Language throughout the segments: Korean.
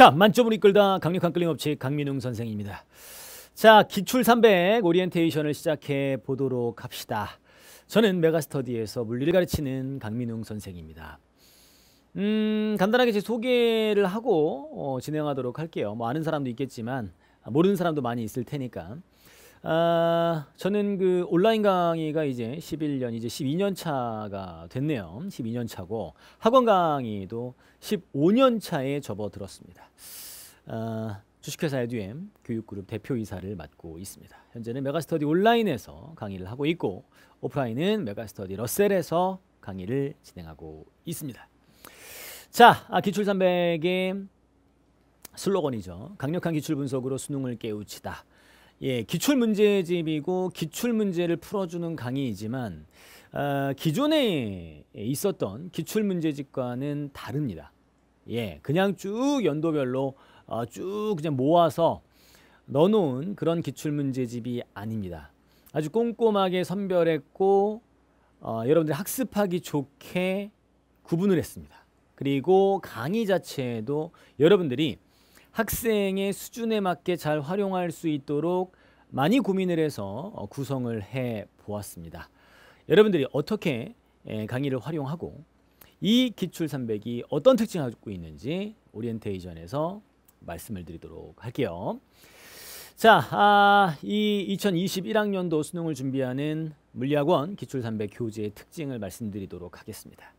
자, 만점으 이끌다 강력한 끌림업체 강민웅 선생입니다. 자, 기출 300 오리엔테이션을 시작해 보도록 합시다. 저는 메가스터디에서 물리를 가르치는 강민웅 선생입니다. 음, 간단하게 제 소개를 하고 어, 진행하도록 할게요. 뭐 아는 사람도 있겠지만 아, 모르는 사람도 많이 있을 테니까. 아, 저는 그 온라인 강의가 이제 11년, 이제 12년 차가 됐네요. 12년 차고 학원 강의도 15년 차에 접어들었습니다. 아, 주식회사 에듀엠 교육그룹 대표이사를 맡고 있습니다. 현재는 메가스터디 온라인에서 강의를 하고 있고 오프라인은 메가스터디 러셀에서 강의를 진행하고 있습니다. 자, 아, 기출300의 슬로건이죠. 강력한 기출 분석으로 수능을 깨우치다. 예, 기출 문제집이고 기출 문제를 풀어주는 강의이지만 어, 기존에 있었던 기출 문제집과는 다릅니다. 예, 그냥 쭉 연도별로 어, 쭉 그냥 모아서 넣어놓은 그런 기출 문제집이 아닙니다. 아주 꼼꼼하게 선별했고 어, 여러분들 학습하기 좋게 구분을 했습니다. 그리고 강의 자체에도 여러분들이 학생의 수준에 맞게 잘 활용할 수 있도록 많이 고민을 해서 어, 구성을 해 보았습니다. 여러분들이 어떻게 강의를 활용하고 이 기출 300이 어떤 특징을 갖고 있는지 오리엔테이션에서 말씀을 드리도록 할게요. 자, 아, 이 2021학년도 수능을 준비하는 물리학원 기출 300 교재의 특징을 말씀드리도록 하겠습니다.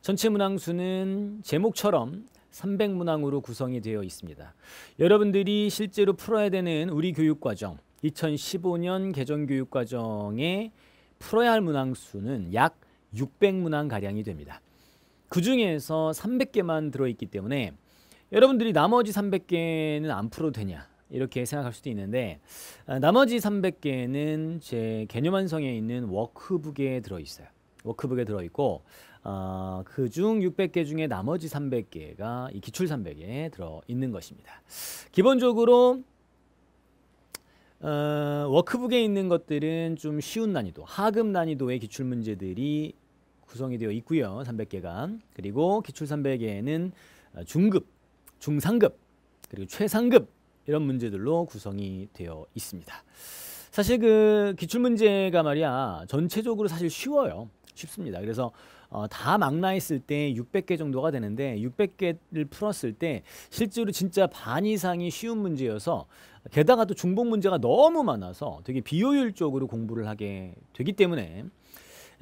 전체 문항수는 제목처럼 300문항으로 구성이 되어 있습니다. 여러분들이 실제로 풀어야 되는 우리 교육과정 2015년 개정 교육과정에 풀어야 할 문항 수는 약 600문항 가량이 됩니다. 그 중에서 300개만 들어있기 때문에 여러분들이 나머지 300개는 안 풀어도 되냐 이렇게 생각할 수도 있는데 아, 나머지 300개는 제 개념 완성에 있는 워크북에 들어있어요. 워크북에 들어있고 어, 그중 600개 중에 나머지 300개가 이 기출 300에 들어 있는 것입니다. 기본적으로 어, 워크북에 있는 것들은 좀 쉬운 난이도, 하급 난이도의 기출 문제들이 구성이 되어 있고요. 300개가. 그리고 기출 3 0 0에는 어, 중급, 중상급, 그리고 최상급 이런 문제들로 구성이 되어 있습니다. 사실 그 기출 문제가 말이야 전체적으로 사실 쉬워요. 쉽습니다. 그래서 어, 다 망라 했을때 600개 정도가 되는데 600개를 풀었을 때 실제로 진짜 반 이상이 쉬운 문제여서 게다가 또 중복 문제가 너무 많아서 되게 비효율적으로 공부를 하게 되기 때문에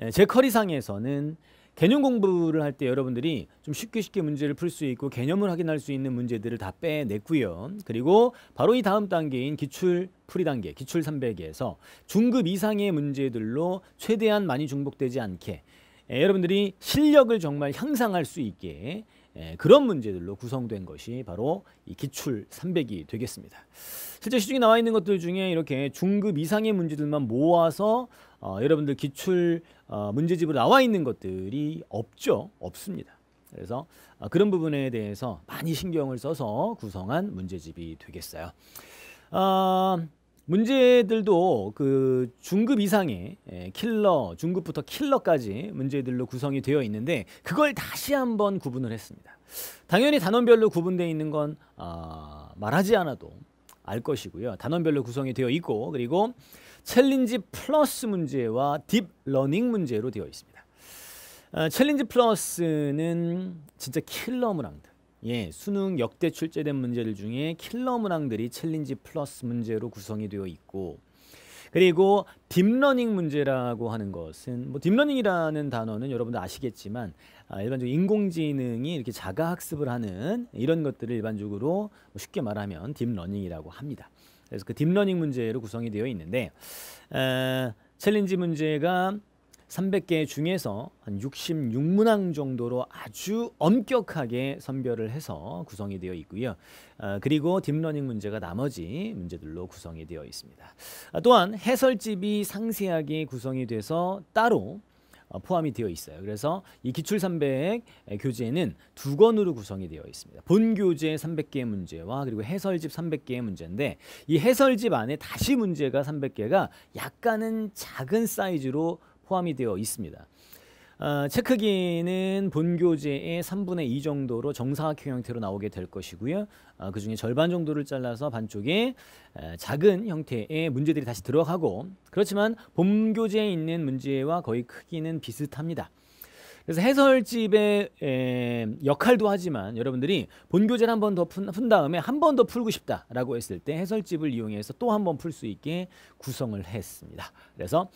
예, 제 커리상에서는 개념 공부를 할 때 여러분들이 좀 쉽게 쉽게 문제를 풀 수 있고 개념을 확인할 수 있는 문제들을 다 빼냈고요. 그리고 바로 이 다음 단계인 기출 풀이 단계, 기출 300에서 중급 이상의 문제들로 최대한 많이 중복되지 않게 예, 여러분들이 실력을 정말 향상할 수 있게 예, 그런 문제들로 구성된 것이 바로 이 기출 300이 되겠습니다. 실제 시중에 나와 있는 것들 중에 이렇게 중급 이상의 문제들만 모아서 어, 여러분들 기출 어, 문제집으로 나와 있는 것들이 없죠. 없습니다. 그래서 어, 그런 부분에 대해서 많이 신경을 써서 구성한 문제집이 되겠어요. 어, 문제들도 그 중급 이상의 예, 킬러, 중급부터 킬러까지 문제들로 구성이 되어 있는데 그걸 다시 한번 구분을 했습니다. 당연히 단원별로 구분되어 있는 건 어, 말하지 않아도 알 것이고요. 단원별로 구성이 되어 있고 그리고 챌린지 플러스 문제와 딥 러닝 문제로 되어 있습니다. 어, 챌린지 플러스는 진짜 킬러 문항들. 예, 수능 역대 출제된 문제들 중에 킬러 문항들이 챌린지 플러스 문제로 구성이 되어 있고 그리고 딥러닝 문제라고 하는 것은 뭐 딥러닝이라는 단어는 여러분들 아시겠지만 아, 일반적으로 인공지능이 이렇게 자가학습을 하는 이런 것들을 일반적으로 뭐 쉽게 말하면 딥러닝이라고 합니다. 그래서 그 딥러닝 문제로 구성이 되어 있는데 에, 챌린지 문제가 300개 중에서 한 66문항 정도로 아주 엄격하게 선별을 해서 구성이 되어 있고요. 어, 그리고 딥러닝 문제가 나머지 문제들로 구성이 되어 있습니다. 아, 또한 해설집이 상세하게 구성이 돼서 따로 어, 포함이 되어 있어요. 그래서 이 기출 300 교재는 두 권으로 구성이 되어 있습니다. 본 교재 3 0 0개 문제와 그리고 해설집 3 0 0개 문제인데 이 해설집 안에 다시 문제가 300개가 약간은 작은 사이즈로 포함이 되어 있습니다. 어, 체크기는 본교재의 3분의 2 정도로 정사각형 형태로 나오게 될 것이고요. 어, 그 중에 절반 정도를 잘라서 반쪽에 에, 작은 형태의 문제들이 다시 들어가고 그렇지만 본교재에 있는 문제와 거의 크기는 비슷합니다. 그래서 해설집의 에, 역할도 하지만 여러분들이 본교재를 한 번 더 푼 다음에 한 번 더 풀고 싶다라고 했을 때 해설집을 이용해서 또 한 번 풀 수 있게 구성을 했습니다. 그래서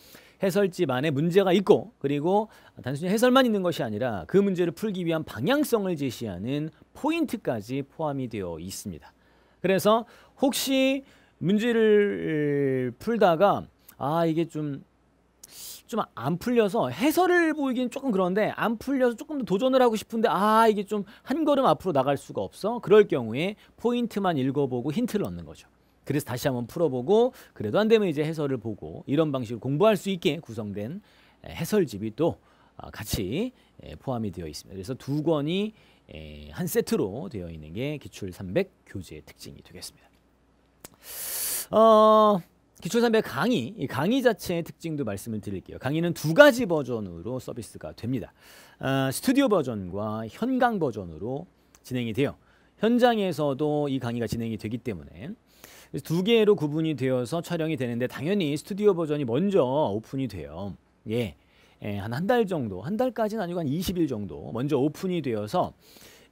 해설집 안에 문제가 있고 그리고 단순히 해설만 있는 것이 아니라 그 문제를 풀기 위한 방향성을 제시하는 포인트까지 포함이 되어 있습니다. 그래서 혹시 문제를 풀다가 아 이게 좀 좀안 풀려서 해설을 보이긴 조금 그런데 안 풀려서 조금 더 도전을 하고 싶은데 아 이게 좀 한 걸음 앞으로 나갈 수가 없어 그럴 경우에 포인트만 읽어보고 힌트를 얻는 거죠. 그래서 다시 한번 풀어보고 그래도 안 되면 이제 해설을 보고 이런 방식으로 공부할 수 있게 구성된 해설집이 또 아, 같이 포함이 되어 있습니다. 그래서 두 권이 한 세트로 되어 있는 게 기출 300 교재의 특징이 되겠습니다. 어... 기초산배 강의, 이 강의 자체의 특징도 말씀을 드릴게요. 강의는 두 가지 버전으로 서비스가 됩니다. 아, 스튜디오 버전과 현강 버전으로 진행이 돼요. 현장에서도 이 강의가 진행이 되기 때문에 두 개로 구분이 되어서 촬영이 되는데 당연히 스튜디오 버전이 먼저 오픈이 돼요. 예. 예, 한 한 달 정도, 한 달까지는 아니고 한 20일 정도 먼저 오픈이 되어서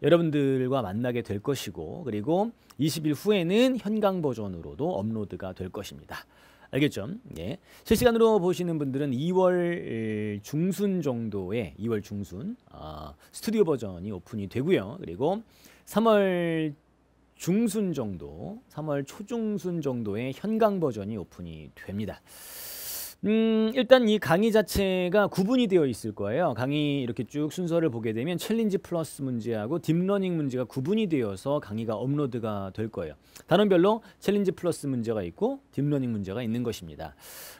여러분들과 만나게 될 것이고 그리고 20일 후에는 현강 버전으로도 업로드가 될 것입니다. 알겠죠? 예. 실시간으로 보시는 분들은 2월 중순 정도에 2월 중순 어, 스튜디오 버전이 오픈이 되고요. 그리고 3월 중순 정도, 3월 초중순 정도에 현강 버전이 오픈이 됩니다. 음, 일단 이 강의 자체가 구분이 되어 있을 거예요. 강의 이렇게 쭉 순서를 보게 되면 챌린지 플러스 문제하고 딥러닝 문제가 구분이 되어서 강의가 업로드가 될 거예요. 단원별로 챌린지 플러스 문제가 있고 딥러닝 문제가 있는 것입니다.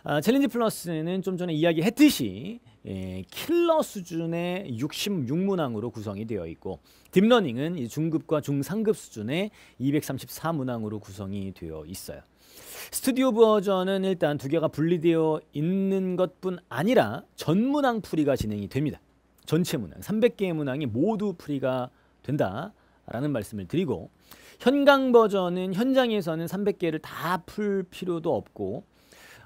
아, 챌린지 플러스는 좀 전에 이야기했듯이 예, 킬러 수준의 66문항으로 구성이 되어 있고 딥러닝은 중급과 중상급 수준의 234문항으로 구성이 되어 있어요. 스튜디오 버전은 일단 두 개가 분리되어 있는 것뿐 아니라 전문항 풀이가 진행이 됩니다. 전체 문항, 300개의 문항이 모두 풀이가 된다라는 말씀을 드리고 현강 버전은 현장에서는 300개를 다 풀 필요도 없고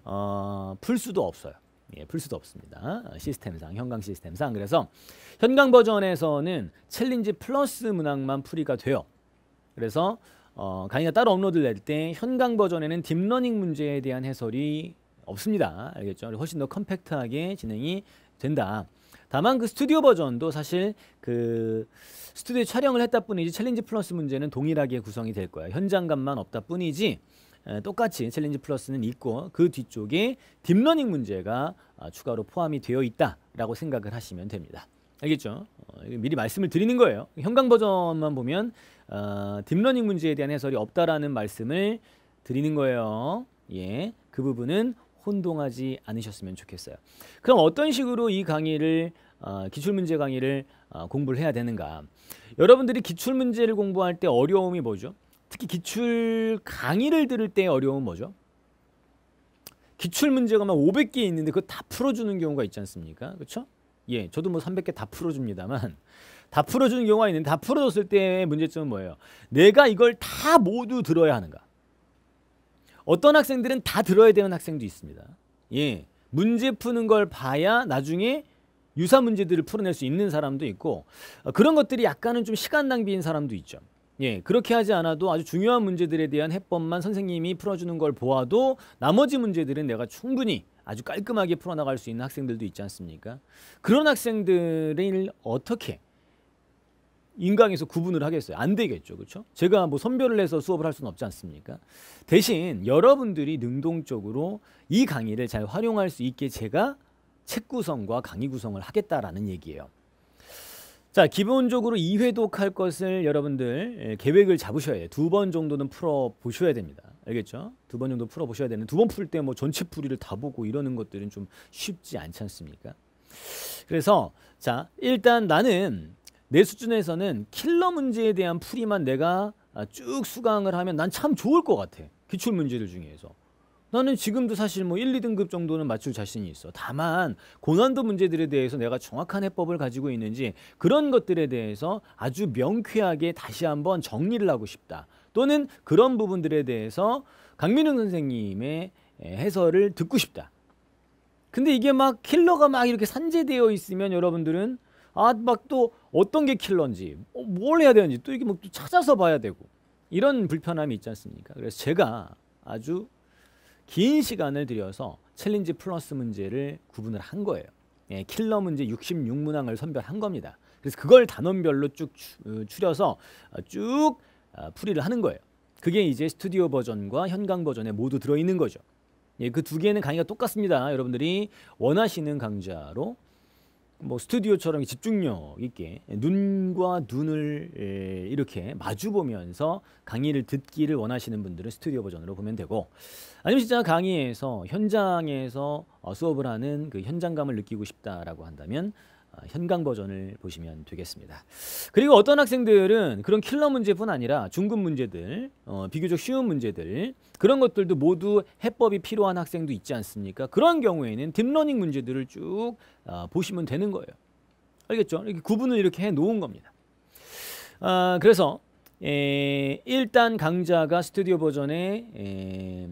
어, 풀 수도 없어요. 예, 풀 수도 없습니다. 시스템상, 현강 시스템상. 그래서 현강 버전에서는 챌린지 플러스 문항만 풀이가 돼요. 그래서 어, 강의가 따로 업로드를 낼때 현강 버전에는 딥러닝 문제에 대한 해설이 없습니다. 알겠죠? 훨씬 더 컴팩트하게 진행이 된다. 다만 그 스튜디오 버전도 사실 그 스튜디오 촬영을 했다 뿐이지 챌린지 플러스 문제는 동일하게 구성이 될 거야. 현장감만 없다 뿐이지 에, 똑같이 챌린지 플러스는 있고 그 뒤쪽에 딥러닝 문제가 아, 추가로 포함이 되어 있다라고 생각을 하시면 됩니다. 알겠죠? 어, 미리 말씀을 드리는 거예요. 현강 버전만 보면 어, 딥러닝 문제에 대한 해설이 없다라는 말씀을 드리는 거예요. 예, 그 부분은 혼동하지 않으셨으면 좋겠어요. 그럼 어떤 식으로 이 강의를 어, 기출문제 강의를 어, 공부를 해야 되는가? 여러분들이 기출문제를 공부할 때 어려움이 뭐죠? 특히 기출 강의를 들을 때 어려움은 뭐죠? 기출문제가 막 500개 있는데 그거 다 풀어주는 경우가 있지 않습니까? 그렇죠? 예, 저도 뭐 300개 다 풀어줍니다만 다 풀어주는 경우가 있는데 다 풀어줬을 때의 문제점은 뭐예요? 내가 이걸 다 모두 들어야 하는가? 어떤 학생들은 다 들어야 되는 학생도 있습니다. 예, 문제 푸는 걸 봐야 나중에 유사 문제들을 풀어낼 수 있는 사람도 있고 어, 그런 것들이 약간은 좀 시간 낭비인 사람도 있죠. 예, 그렇게 하지 않아도 아주 중요한 문제들에 대한 해법만 선생님이 풀어주는 걸 보아도 나머지 문제들은 내가 충분히 아주 깔끔하게 풀어나갈 수 있는 학생들도 있지 않습니까? 그런 학생들을 어떻게 인강에서 구분을 하겠어요? 안 되겠죠. 그렇죠? 제가 뭐 선별을 해서 수업을 할 수는 없지 않습니까? 대신 여러분들이 능동적으로 이 강의를 잘 활용할 수 있게 제가 책 구성과 강의 구성을 하겠다라는 얘기예요. 자, 기본적으로 2회독 할 것을 여러분들 예, 계획을 잡으셔야 돼요두 번 정도는 풀어 보셔야 됩니다. 알겠죠? 두 번 정도 풀어 보셔야 되는 두 번 풀 때 뭐 전체 풀이를 다 보고 이러는 것들은 좀 쉽지 않지 않습니까? 그래서 자, 일단 나는 내 수준에서는 킬러 문제에 대한 풀이만 내가 아, 쭉 수강을 하면 난 참 좋을 것 같아. 기출 문제들 중에서. 나는 지금도 사실 뭐 1, 2등급 정도는 맞출 자신이 있어. 다만 고난도 문제들에 대해서 내가 정확한 해법을 가지고 있는지 그런 것들에 대해서 아주 명쾌하게 다시 한번 정리를 하고 싶다. 또는 그런 부분들에 대해서 강민웅 선생님의 해설을 듣고 싶다. 근데 이게 막 킬러가 막 이렇게 산재되어 있으면 여러분들은 아막또 어떤 게 킬러인지 어, 뭘 해야 되는지 또 이게 뭐또 찾아서 봐야 되고 이런 불편함이 있지 않습니까? 그래서 제가 아주 긴 시간을 들여서 챌린지 플러스 문제를 구분을 한 거예요. 예, 킬러 문제 66문항을 선별한 겁니다. 그래서 그걸 단원별로 쭉 어, 추려서 쭉 아, 풀이를 하는 거예요. 그게 이제 스튜디오 버전과 현강 버전에 모두 들어있는 거죠. 예, 그두 개는 강의가 똑같습니다. 여러분들이 원하시는 강좌로 뭐 스튜디오처럼 집중력 있게 눈과 눈을 예, 이렇게 마주 보면서 강의를 듣기를 원하시는 분들은 스튜디오 버전으로 보면 되고 아니면 진짜 강의에서 현장에서 어, 수업을 하는 그 현장감을 느끼고 싶다라고 한다면 아, 현강 버전을 보시면 되겠습니다. 그리고 어떤 학생들은 그런 킬러 문제뿐 아니라 중급 문제들, 어, 비교적 쉬운 문제들 그런 것들도 모두 해법이 필요한 학생도 있지 않습니까? 그런 경우에는 딥러닝 문제들을 쭉 어, 보시면 되는 거예요. 알겠죠? 이렇게 구분을 이렇게 해 놓은 겁니다. 아, 그래서 에, 일단 강자가 스튜디오 버전의 에,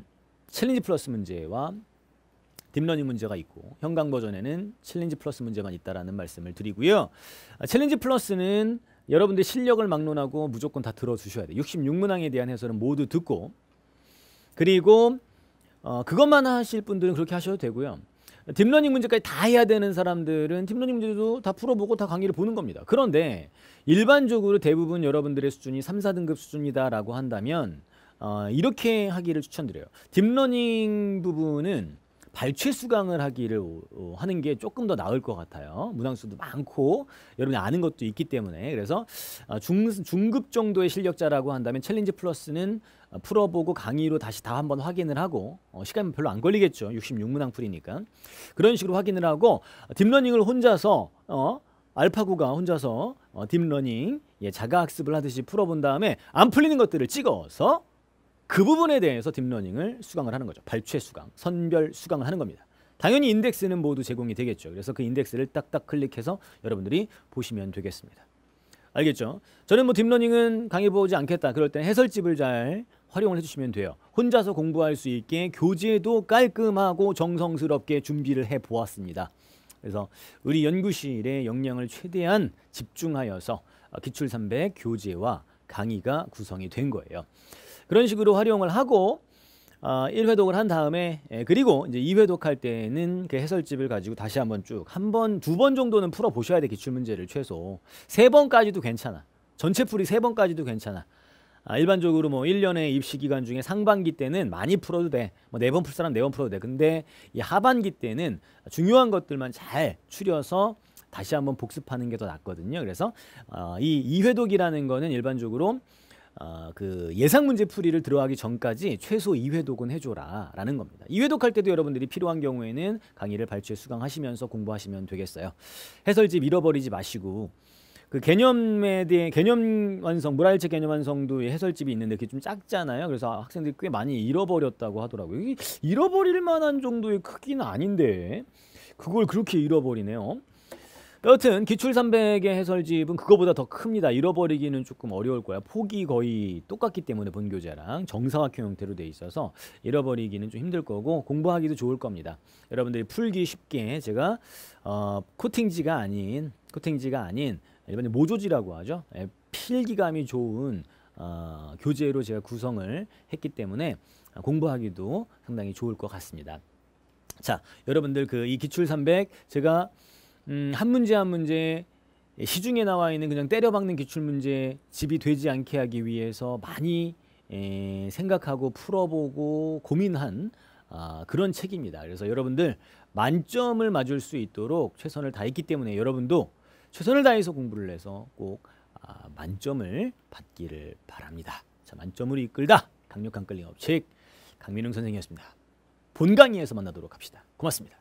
챌린지 플러스 문제와 딥러닝 문제가 있고 현강 버전에는 챌린지 플러스 문제만 있다라는 말씀을 드리고요. 아, 챌린지 플러스는 여러분들 실력을 막론하고 무조건 다 들어주셔야 돼요. 66문항에 대한 해설은 모두 듣고 그리고 어, 그것만 하실 분들은 그렇게 하셔도 되고요. 딥러닝 문제까지 다 해야 되는 사람들은 딥러닝 문제도 다 풀어보고 다 강의를 보는 겁니다. 그런데 일반적으로 대부분 여러분들의 수준이 3, 4등급 수준이다라고 한다면 어, 이렇게 하기를 추천드려요. 딥러닝 부분은 발췌 수강을 하기를 하는 게 조금 더 나을 것 같아요. 문항수도 많고 여러분이 아는 것도 있기 때문에 그래서 아, 중, 중급 정도의 실력자라고 한다면 챌린지 플러스는 아, 풀어보고 강의로 다시 다 한번 확인을 하고 어, 시간 별로 안 걸리겠죠. 66문항 풀이니까 그런 식으로 확인을 하고 아, 딥러닝을 혼자서 어, 알파고가 혼자서 어, 딥러닝 예, 자가학습을 하듯이 풀어본 다음에 안 풀리는 것들을 찍어서 그 부분에 대해서 딥러닝을 수강을 하는 거죠. 발췌 수강, 선별 수강을 하는 겁니다. 당연히 인덱스는 모두 제공이 되겠죠. 그래서 그 인덱스를 딱딱 클릭해서 여러분들이 보시면 되겠습니다. 알겠죠? 저는 뭐 딥러닝은 강의 보지 않겠다. 그럴 때 해설집을 잘 활용을 해주시면 돼요. 혼자서 공부할 수 있게 교재도 깔끔하고 정성스럽게 준비를 해보았습니다. 그래서 우리 연구실의 역량을 최대한 집중하여서 기출300 교재와 강의가 구성이 된 거예요. 그런 식으로 활용을 하고 어, 아, 1회독을 한 다음에 예, 그리고 이제 2회독할 때는 그 해설집을 가지고 다시 한번 쭉 한 번, 두 번 정도는 풀어 보셔야 돼 기출 문제를 최소 세 번까지도 괜찮아. 전체 풀이 세 번까지도 괜찮아. 아, 일반적으로 뭐 1년의 입시 기간 중에 상반기 때는 많이 풀어도 돼. 뭐네번 풀 사람 네 번 풀어도 돼. 근데 이 하반기 때는 중요한 것들만 잘 추려서 다시 한번 복습하는 게 더 낫거든요. 그래서 어, 이 2회독이라는 거는 일반적으로 어, 그 예상 문제 풀이를 들어가기 전까지 최소 2회독은 해줘라 라는 겁니다. 2회독할 때도 여러분들이 필요한 경우에는 강의를 발췌 수강하시면서 공부하시면 되겠어요. 해설집 잃어버리지 마시고 그 개념에 대해 개념 완성 라랄체 개념 완성도 해설집이 있는데 그게 좀 작잖아요. 그래서 학생들이 꽤 많이 잃어버렸다고 하더라고요. 이게 잃어버릴 만한 정도의 크기는 아닌데 그걸 그렇게 잃어버리네요. 여튼 기출300의 해설집은 그거보다 더 큽니다. 잃어버리기는 조금 어려울 거야. 폭이 거의 똑같기 때문에 본교재랑 정사각형 형태로 돼 있어서 잃어버리기는 좀 힘들 거고 공부하기도 좋을 겁니다. 여러분들이 풀기 쉽게 제가 어, 코팅지가 아닌 코팅지가 아닌 일반적 모조지라고 하죠. 예, 필기감이 좋은 어, 교재로 제가 구성을 했기 때문에 공부하기도 상당히 좋을 것 같습니다. 자, 여러분들 그 이 기출 300 제가 음, 한 문제 한 문제 시중에 나와 있는 그냥 때려박는 기출 문제 집이 되지 않게 하기 위해서 많이 에, 생각하고 풀어보고 고민한 아, 그런 책입니다. 그래서 여러분들 만점을 맞을 수 있도록 최선을 다했기 때문에 여러분도 최선을 다해서 공부를 해서 꼭 아, 만점을 받기를 바랍니다. 자, 만점을 이끌다 강력한 끌링업 책 강민웅 선생이었습니다. 본 강의에서 만나도록 합시다. 고맙습니다.